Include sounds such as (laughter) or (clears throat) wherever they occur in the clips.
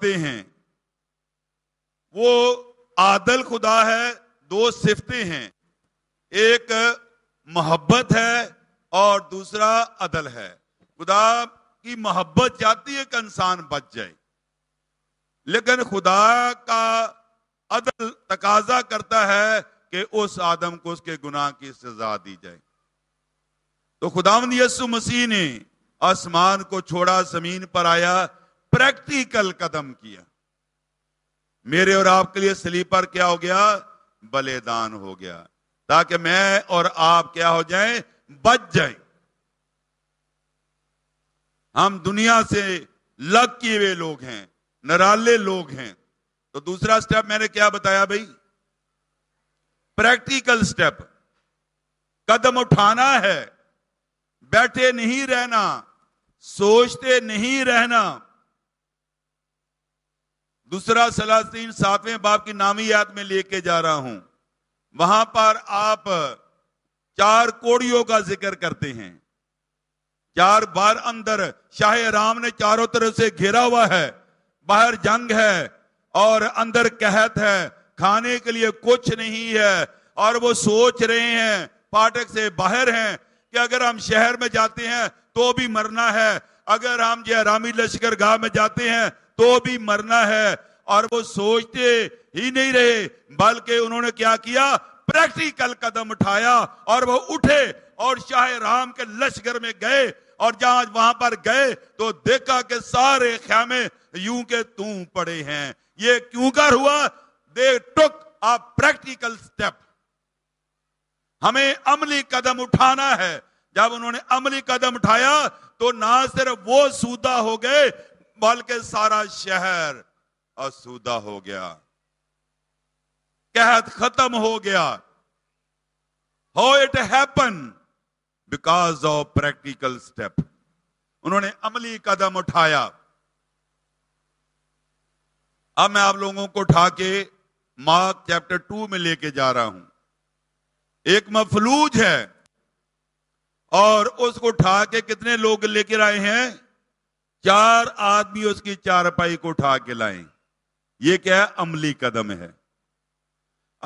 सकते हैं वो आदल खुदा है दो सिफते हैं एक मोहब्बत है और दूसरा अदल है खुदा की मोहब्बत जाती है कि इंसान बच जाए लेकिन खुदा का अदल तकाजा करता है कि उस आदम को उसके गुनाह की सजा दी जाए तो खुदा यसु मसीह ने आसमान को छोड़ा जमीन पर आया प्रैक्टिकल कदम किया मेरे और आपके लिए स्लीपर क्या हो गया बलिदान हो गया ताकि मैं और आप क्या हो जाएं बच जाएं हम दुनिया से लग किए हुए लोग हैं नराले लोग हैं तो दूसरा स्टेप मैंने क्या बताया भाई प्रैक्टिकल स्टेप कदम उठाना है बैठे नहीं रहना सोचते नहीं रहना दूसरा सलासीन सातवें बाप की नामी याद में लेके जा रहा हूं वहां पर आप चार कोड़ियों का जिक्र करते हैं चार बार अंदर शाह राम ने चारों तरफ से घेरा हुआ है बाहर जंग है और अंदर कहत है खाने के लिए कुछ नहीं है और वो सोच रहे हैं पाठक से बाहर हैं कि अगर हम शहर में जाते हैं तो भी मरना है अगर हम जयरामी लश्कर गांव में जाते हैं तो भी मरना है और वो सोचते ही नहीं रहे बल्कि उन्होंने क्या किया प्रैक्टिकल कदम उठाया और वो उठे और शाह राम के लश्कर में गए और जहां वहां पर गए तो देखा कि सारे ख्यामे यूं के तू पड़े हैं ये क्यों कर हुआ दे टुक अ प्रैक्टिकल स्टेप हमें अमली कदम उठाना है जब उन्होंने अमली कदम उठाया तो ना सिर्फ वो सूदा हो गए बल्कि सारा शहर असुदा हो गया कहत खत्म हो गया हो it happen because of practical step उन्होंने अमली कदम उठाया अब मैं आप लोगों को उठा के मार्क चैप्टर टू में लेके जा रहा हूं एक मफलूज है और उसको उठा के कितने लोग लेकर आए हैं चार आदमी उसकी चारपाई को उठा के लाए ये क्या है अमली कदम है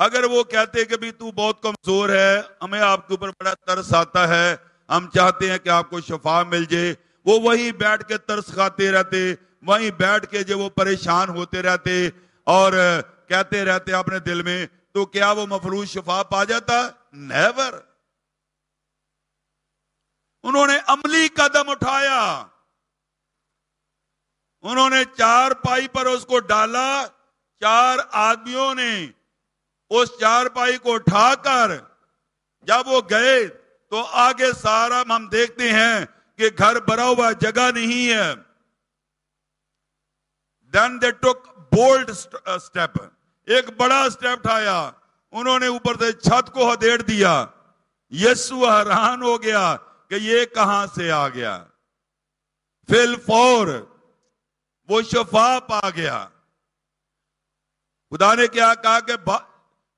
अगर वो कहते कि भी तू बहुत कमजोर है हमें आपके ऊपर बड़ा तरस आता है हम चाहते हैं कि आपको शफा मिल जाए वो वहीं बैठ के तरस खाते रहते वहीं बैठ के जो वो परेशान होते रहते और कहते रहते अपने दिल में तो क्या वो मफलूज शफा पा जाता नेवर उन्होंने अमली कदम उठाया उन्होंने चार पाई पर उसको डाला चार आदमियों ने उस चार पाई को उठाकर जब वो गए तो आगे सारा हम देखते हैं कि घर भरा हुआ जगह नहीं है then they took bold step एक बड़ा स्टेप उठाया उन्होंने ऊपर से छत को हदेड़ दिया यीशु हैरान हो गया कि ये कहां से आ गया फिल फोर वो शफा पा गया खुदा ने क्या कहा कि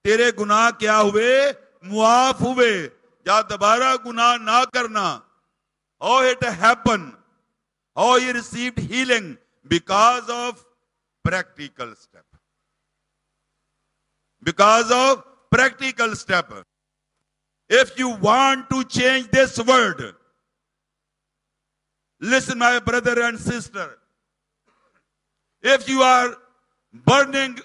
तेरे गुनाह क्या हुए मुआफ हुए या दोबारा गुनाह ना करना how it happen how you received healing because of practical step because of practical step if you want to change this world listen my brother and sister If you are burning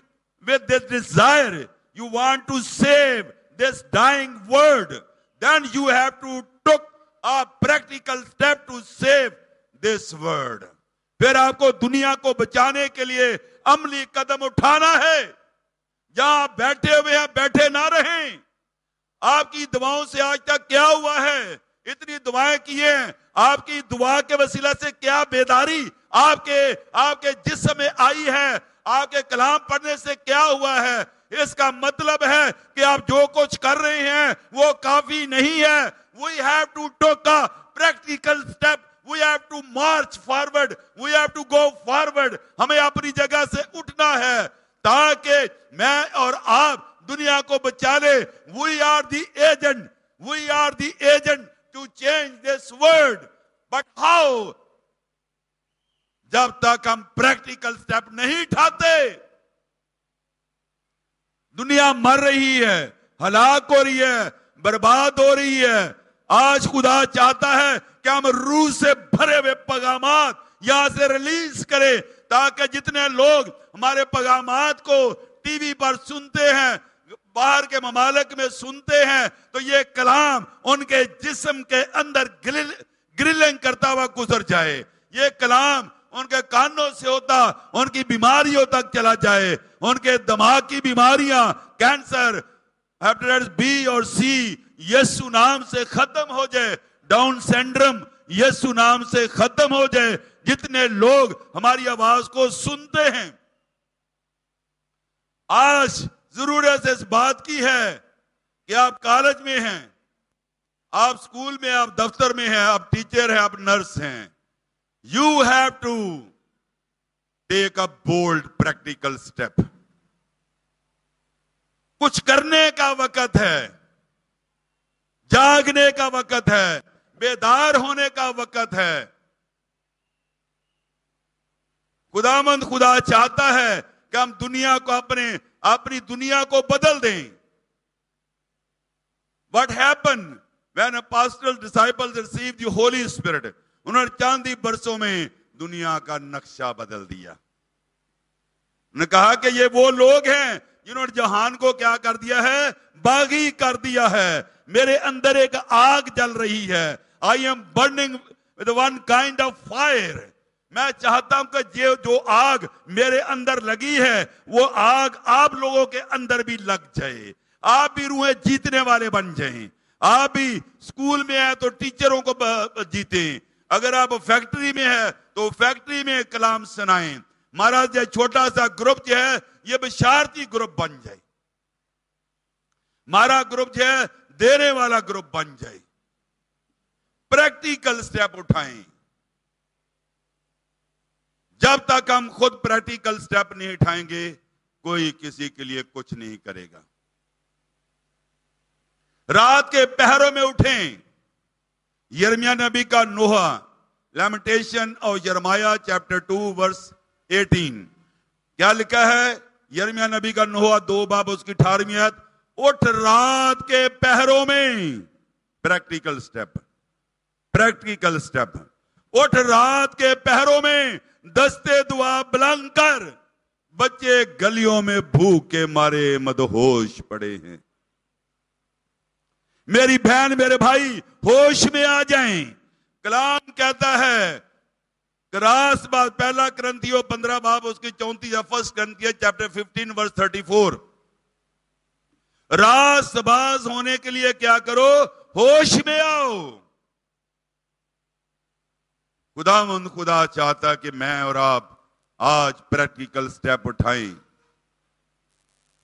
with this desire, you want to save this dying world, then you have to took a practical step to save this world. फिर आपको दुनिया को बचाने के लिए अमली कदम उठाना है जहां आप बैठे हुए हैं बैठे ना रहें आपकी दुआओं से आज तक क्या हुआ है इतनी दुआएं की हैं आपकी दुआ के वसीला से क्या बेदारी आपके आपके जिसम में आई है आपके कलाम पढ़ने से क्या हुआ है इसका मतलब है कि आप जो कुछ कर रहे हैं वो काफी नहीं है we have to take a practical step we have to march forward we have to go forward हमें अपनी जगह से उठना है ताकि मैं और आप दुनिया को बचा ले we are the agent we are the agent to change this world but how जब तक हम प्रैक्टिकल स्टेप नहीं उठाते दुनिया मर रही है हलाक हो रही है बर्बाद हो रही है आज खुदा चाहता है कि हम रूह से भरे हुए पैगाम यहां से रिलीज करें ताकि जितने लोग हमारे पैगाम को टीवी पर सुनते हैं बाहर के ममालक में सुनते हैं तो ये कलाम उनके जिस्म के अंदर ग्रिल, ग्रिलिंग करता हुआ गुजर जाए ये कलाम उनके कानों से होता उनकी बीमारियों तक चला जाए उनके दिमाग की बीमारियां कैंसर हेपेटाइटिस बी और सी यसु नाम से खत्म हो जाए डाउन सेंड्रम यसु नाम से खत्म हो जाए जितने लोग हमारी आवाज को सुनते हैं आज जरूरत इस बात की है कि आप कॉलेज में हैं आप स्कूल में आप दफ्तर में हैं आप टीचर हैं आप नर्स हैं You have to take a bold practical step. कुछ करने का वक्त है जागने का वक्त है बेदार होने का वक्त है खुदामंद खुदा चाहता है कि हम दुनिया को अपने अपनी दुनिया को बदल दें what happen when a apostle disciple receive the Holy Spirit उन्होंने चांद ही बरसों में दुनिया का नक्शा बदल दिया उन्होंने कहा कि ये वो लोग हैं जिन्होंने जहान को क्या कर दिया है बागी कर दिया है मेरे अंदर एक आग जल रही है I am burning with one kind of fire मैं चाहता हूं कि ये जो आग मेरे अंदर लगी है वो आग आप लोगों के अंदर भी लग जाए आप भी रूहे जीतने वाले बन जाएं आप भी स्कूल में आए तो टीचरों को जीतें अगर आप फैक्ट्री में है तो फैक्ट्री में कलाम सुनाएं महाराज यह छोटा सा ग्रुप जो है ये बिशारती ग्रुप बन जाए मारा ग्रुप जो है देने वाला ग्रुप बन जाए प्रैक्टिकल स्टेप उठाएं जब तक हम खुद प्रैक्टिकल स्टेप नहीं उठाएंगे कोई किसी के लिए कुछ नहीं करेगा रात के पहरों में उठें यरमिया नबी का नोहा लैमिटेशन और यरमाया चैप्टर टू वर्स एटीन क्या लिखा है यरमिया नबी का नोहा दो बाब उसकी ठारमियत उठ रात के पहरों में प्रैक्टिकल स्टेप प्रैक्टिकल स्टेप उठ रात के पहरों में दस्ते दुआ बलंकर कर बच्चे गलियों में भूख के मारे मदहोश पड़े हैं मेरी बहन मेरे भाई होश में आ जाएं कलाम कहता है रास बात पहला ग्रंथियो पंद्रह बाब उसकी चौंतीस first Corinthians chapter fifteen verse thirty four रासबाज होने के लिए क्या करो होश में आओ खुदा मंद खुदा चाहता कि मैं और आप आज प्रैक्टिकल स्टेप उठाएं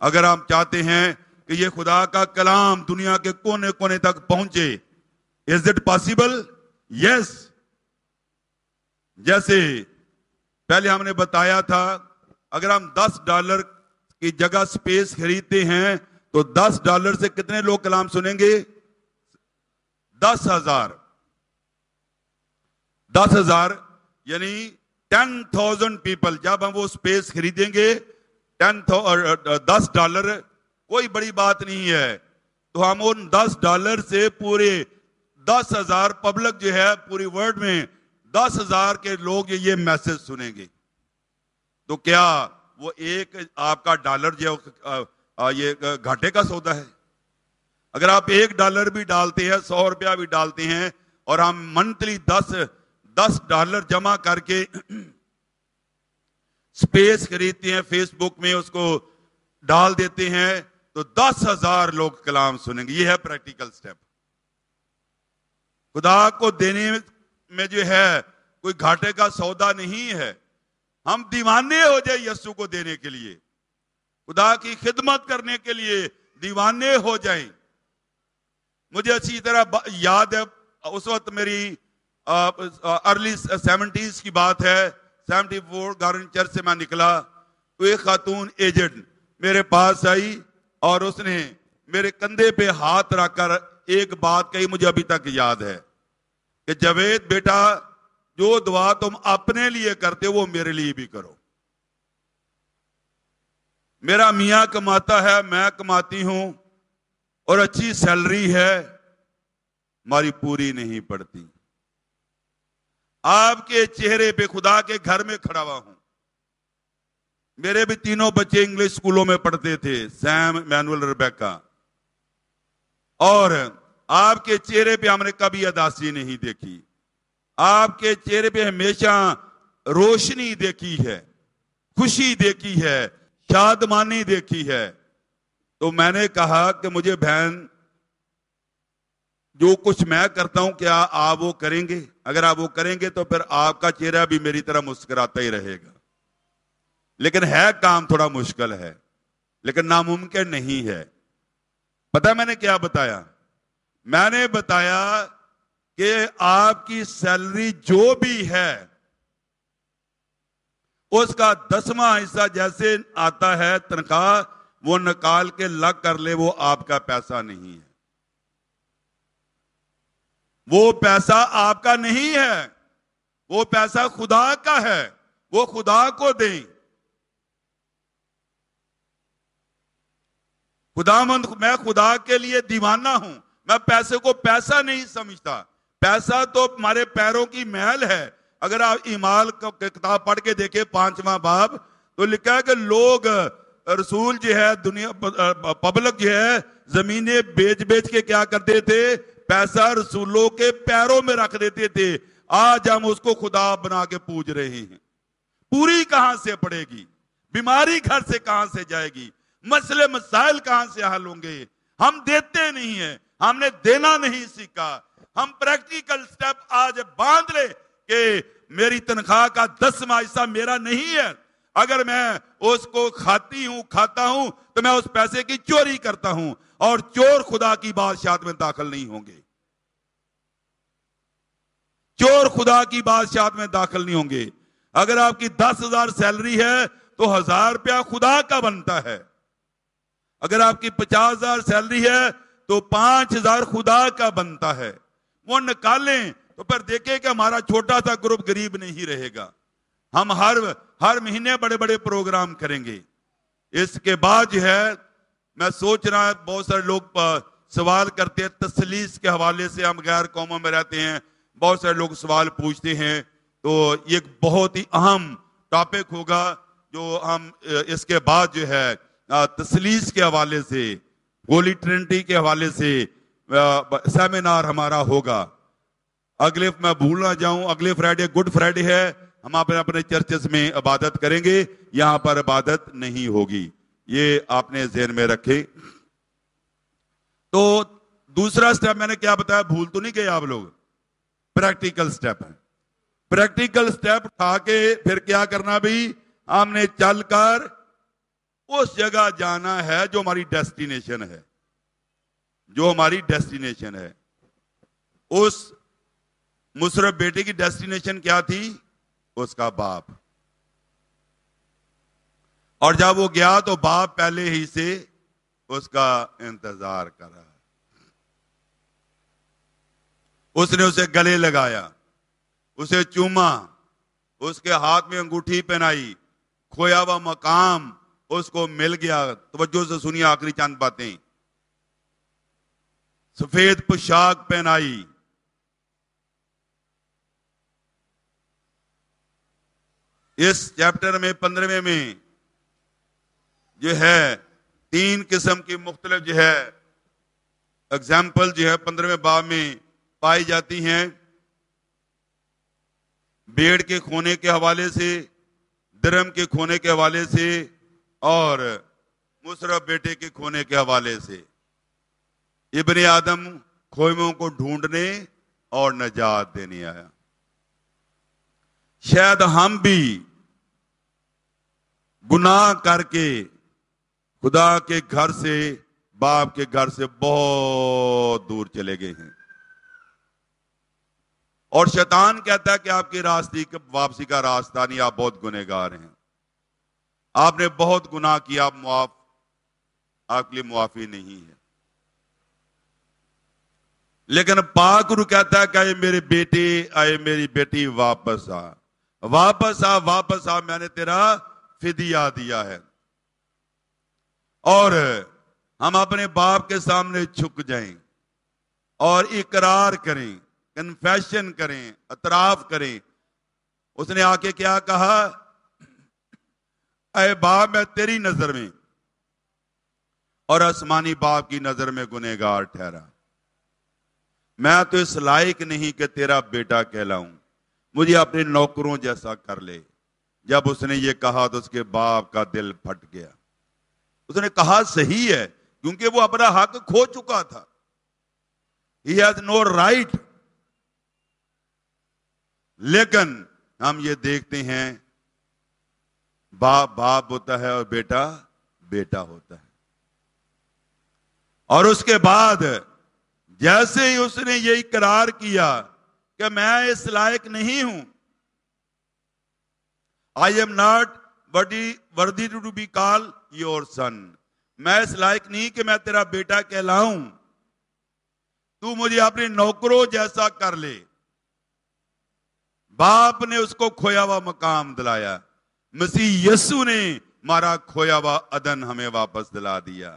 अगर हम चाहते हैं कि ये खुदा का कलाम दुनिया के कोने कोने तक पहुंचे इज इट पॉसिबल यस जैसे पहले हमने बताया था अगर हम 10 डॉलर की जगह स्पेस खरीदते हैं तो 10 डॉलर से कितने लोग कलाम सुनेंगे दस हजार दस हजार यानी टेन थाउजेंड पीपल जब हम वो स्पेस खरीदेंगे टेन थाउ दस डॉलर कोई बड़ी बात नहीं है तो हम उन दस डॉलर से पूरे दस हजार पब्लिक जो है पूरी वर्ल्ड में दस हजार के लोग ये मैसेज सुनेंगे तो क्या वो एक आपका डॉलर जो ये घाटे का सौदा है अगर आप एक डॉलर भी डालते हैं सौ रुपया भी डालते हैं और हम मंथली दस दस डॉलर जमा करके स्पेस (clears throat) खरीदते हैं फेसबुक में उसको डाल देते हैं तो दस हजार लोग कलाम सुनेंगे ये है प्रैक्टिकल स्टेप खुदा को देने में जो है कोई घाटे का सौदा नहीं है हम दीवाने हो जाए यस्सु को देने के लिए खुदा की खिदमत करने के लिए दीवाने हो जाए मुझे अच्छी तरह याद है उस वक्त मेरी आ, आ, अर्ली सेवेंटीज की बात है सेवेंटी फोर गार्डन चर्च से मैं निकला तो एक खातून एजेंट मेरे पास आई और उसने मेरे कंधे पे हाथ रखकर एक बात कही मुझे अभी तक याद है कि जवेद बेटा जो दुआ तुम अपने लिए करते हो वो मेरे लिए भी करो मेरा मियाँ कमाता है मैं कमाती हूं और अच्छी सैलरी है हमारी पूरी नहीं पड़ती आपके चेहरे पे खुदा के घर में खड़ा हुआ हूं मेरे भी तीनों बच्चे इंग्लिश स्कूलों में पढ़ते थे सैम मैनुअल रिबेका और आपके चेहरे पे हमने कभी अदासी नहीं देखी आपके चेहरे पे हमेशा रोशनी देखी है खुशी देखी है शादमानी देखी है तो मैंने कहा कि मुझे बहन जो कुछ मैं करता हूं क्या आप वो करेंगे अगर आप वो करेंगे तो फिर आपका चेहरा भी मेरी तरह मुस्कुराता ही रहेगा लेकिन है काम थोड़ा मुश्किल है लेकिन नामुमकिन नहीं है पता मैंने क्या बताया मैंने बताया कि आपकी सैलरी जो भी है उसका दसवां हिस्सा जैसे आता है तनख्वाह वो निकाल के लग कर ले वो आपका पैसा नहीं है वो पैसा आपका नहीं है वो पैसा खुदा का है वो खुदा को दें खुदा मंद मैं खुदा के लिए दीवाना हूं मैं पैसे को पैसा नहीं समझता पैसा तो हमारे पैरों की महल है अगर आप इमाल किताब पढ़ के देखे पांचवा बाब तो लिखा है कि लोग रसूल जो है दुनिया पब्लिक जो है जमीने बेच बेच के क्या करते थे पैसा रसूलों के पैरों में रख देते थे आज हम उसको खुदा बना के पूज रहे हैं पूरी कहां से पड़ेगी बीमारी घर से कहां से जाएगी मसले मसाइल कहां से हल होंगे हम देते नहीं है हमने देना नहीं सीखा हम प्रैक्टिकल स्टेप आज बांध ले के मेरी तनख्वाह का दसवा हिस्सा मेरा नहीं है अगर मैं उसको खाती हूं खाता हूं तो मैं उस पैसे की चोरी करता हूं और चोर खुदा की बादशाह में दाखिल नहीं होंगे चोर खुदा की बादशाह में दाखिल नहीं होंगे अगर आपकी दस हजार सैलरी है तो हजार रुपया खुदा का बनता है अगर आपकी पचास हजार सैलरी है तो पांच हजार खुदा का बनता है वो निकालें तो फिर देखे कि हमारा छोटा सा ग्रुप गरीब नहीं रहेगा हम हर हर महीने बड़े बड़े प्रोग्राम करेंगे इसके बाद जो है मैं सोच रहा है बहुत सारे लोग सवाल करते हैं तसलीस के हवाले से हम गैर कौमों में रहते हैं बहुत सारे लोग सवाल पूछते हैं तो ये एक बहुत ही अहम टॉपिक होगा जो हम इसके बाद जो है तसलीस के हवाले से गोली ट्रेनिटी के हवाले से सेमिनार हमारा होगा अगले मैं भूल ना जाऊं अगले फ्राइडे गुड फ्राइडे है हम अपने अपने चर्चेस में इबादत करेंगे यहां पर इबादत नहीं होगी ये आपने जेहन में रखे तो दूसरा स्टेप मैंने क्या बताया भूल तो नहीं गए आप लोग प्रैक्टिकल स्टेप है प्रैक्टिकल स्टेप उठा के फिर क्या करना भी हमने चलकर उस जगह जाना है जो हमारी डेस्टिनेशन है जो हमारी डेस्टिनेशन है उस मुशरफ बेटे की डेस्टिनेशन क्या थी उसका बाप और जब वो गया तो बाप पहले ही से उसका इंतजार कर रहा है उसने उसे गले लगाया उसे चूमा उसके हाथ में अंगूठी पहनाई खोया हुआ मकाम उसको मिल गया तवज्जो से सुनिए आखिरी चंद बातें सफेद पोशाक पहनाई इस चैप्टर में पंद्रहवें में जो है तीन किस्म की मुख्तलिफ जो है एग्जाम्पल जो है पंद्रहवें बाब में पाई जाती हैं बेड़ के खोने के हवाले से धर्म के खोने के हवाले से और मुशरफ बेटे के खोने के हवाले से इबन आदम खोमों को ढूंढने और नजात देने आया शायद हम भी गुनाह करके खुदा के घर से बाप के घर से बहुत दूर चले गए हैं और शैतान कहता है कि आपके रास्ते वापसी का रास्ता नहीं आप बहुत गुनेगार हैं आपने बहुत गुनाह किया आप मुआफ आपके लिए मुआफी नहीं है लेकिन पाक कहता है कि मेरे बेटे आए मेरी बेटी वापस आ वापस आ वापस आ मैंने तेरा फिदिया दिया है और हम अपने बाप के सामने झुक जाएं और इकरार करें कन्फेशन करें अतराफ करें उसने आके क्या कहा अः बाप मैं तेरी नजर में और आसमानी बाप की नजर में गुनेगार ठहरा मैं तो इस लायक नहीं कि तेरा बेटा कहलाऊं मुझे अपने नौकरों जैसा कर ले जब उसने ये कहा तो उसके बाप का दिल फट गया उसने कहा सही है क्योंकि वो अपना हक खो चुका था ही हैज नो राइट लेकिन हम ये देखते हैं बाप बाप होता है और बेटा बेटा होता है और उसके बाद जैसे ही उसने ये इकरार किया कि मैं इस लायक नहीं हूं I am not worthy worthy to be call your son मैं इस लायक नहीं कि मैं तेरा बेटा कहलाऊं तू मुझे अपने नौकरों जैसा कर ले बाप ने उसको खोया हुआ मकाम दिलाया मसीह यसु ने मारा खोया हुआ अदन हमें वापस दिला दिया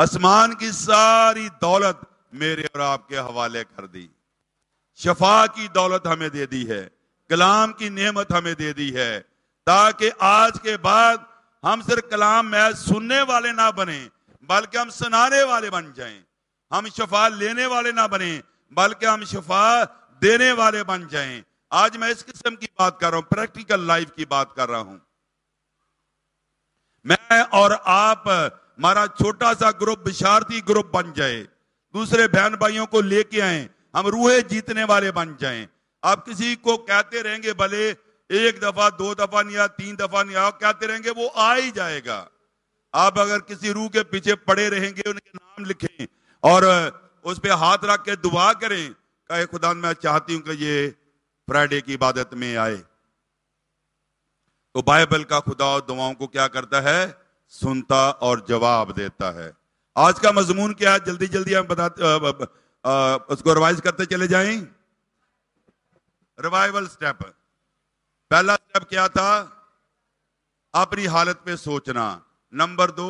आसमान की सारी दौलत मेरे और आपके हवाले कर दी शफा की दौलत हमें दे दी है कलाम की नेमत हमें दे दी है ताकि आज के बाद हम सिर्फ कलाम मैच सुनने वाले ना बने बल्कि हम सुनाने वाले बन जाएं हम शफा लेने वाले ना बने बल्कि हम शफा देने वाले बन जाएं आज मैं इस किस्म की बात कर रहा हूं प्रैक्टिकल लाइफ की बात कर रहा हूं मैं और आप हमारा छोटा सा ग्रुप विशारती ग्रुप बन जाए दूसरे बहन भाइयों को लेके आए हम रूहे जीतने वाले बन जाएं आप किसी को कहते रहेंगे भले एक दफा दो दफा नहीं आ तीन दफा नहीं आओ कहते रहेंगे वो आ ही जाएगा आप अगर किसी रूह के पीछे पड़े रहेंगे उनके नाम लिखें और उस पर हाथ रख के दुआ करें कहे खुदा मैं चाहती हूं कि ये फ्राइडे की इबादत में आए तो बाइबल का खुदा और दुआओं को क्या करता है सुनता और जवाब देता है आज का मजमून क्या है जल्दी जल्दी हम बताते आ, आ, आ, उसको रिवाइज करते चले जाएं रिवाइवल स्टेप पहला स्टेप क्या था अपनी हालत पे सोचना नंबर दो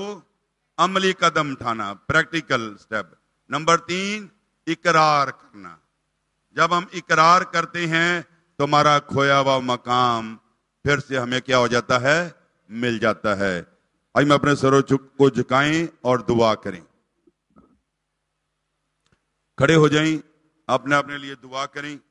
अमली कदम उठाना प्रैक्टिकल स्टेप नंबर तीन इकरार करना जब हम इकरार करते हैं तो हमारा खोया हुआ मकाम फिर से हमें क्या हो जाता है मिल जाता है मैं अपने सरो को झुकाएं और दुआ करें खड़े हो जाएं अपने अपने लिए दुआ करें